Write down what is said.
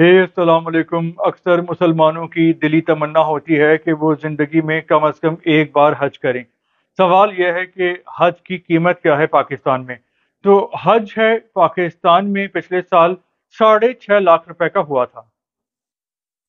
असलकुम अक्सर मुसलमानों की दिली तमन्ना होती है कि वो ज़िंदगी में कम अज़ कम एक बार हज करें सवाल यह है कि हज की कीमत क्या है पाकिस्तान में तो हज है पाकिस्तान में पिछले साल साढ़े छः लाख रुपए का हुआ था